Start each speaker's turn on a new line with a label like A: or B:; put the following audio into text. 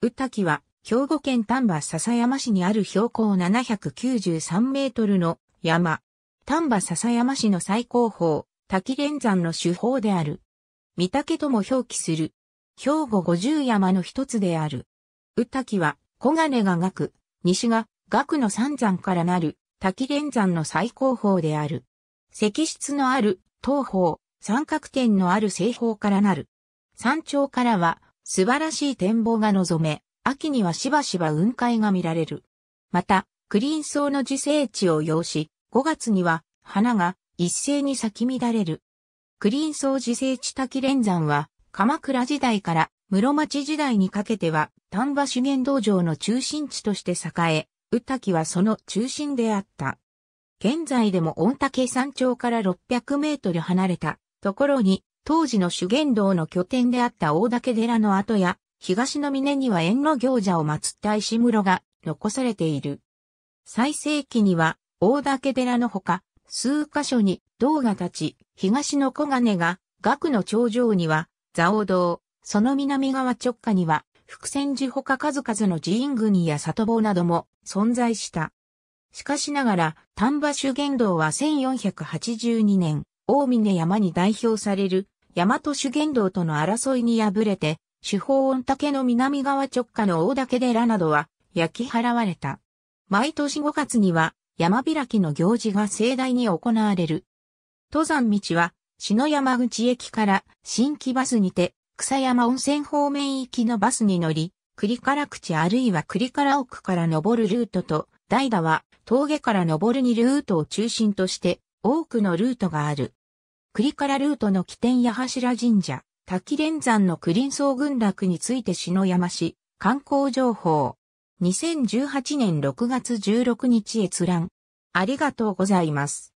A: 宇滝は、兵庫県丹波笹山市にある標高793メートルの山。丹波笹山市の最高峰、滝連山の主峰である。御岳とも表記する。兵庫五十山の一つである。宇滝は、小金が岳、西が岳の三山からなる滝連山の最高峰である。石室のある東方、三角点のある西方からなる。山頂からは、素晴らしい展望が望め、秋にはしばしば雲海が見られる。また、クリーン草の自生地を要し、5月には花が一斉に咲き乱れる。クリーン草自生地滝連山は、鎌倉時代から室町時代にかけては丹波修験道場の中心地として栄え、宇滝はその中心であった。現在でも御嶽山頂から600メートル離れたところに当時の修験道の拠点であった大岳寺の跡や、東の峰には縁の行者を祀った石室が残されている。最盛期には、大岳寺のほか、数箇所に道が立ち、東の小金が、額の頂上には、蔵王堂、その南側直下には、福泉寺ほか数々の寺院群や里坊なども存在した。しかしながら、丹波修験道は1482年、大峰山に代表される大和主玄道との争いに敗れて、主砲御嶽の南側直下の大岳寺などは焼き払われた。毎年5月には山開きの行事が盛大に行われる。登山道は、篠山口駅から新規バスにて、草山温泉方面行きのバスに乗り、栗から口あるいは栗から奥から登るルートと、代打は峠から登るにルートを中心として、多くのルートがある。栗からルートの起点や柱神社、滝連山の栗林総群落について篠山市、観光情報。2018年6月16日閲覧。ありがとうございます。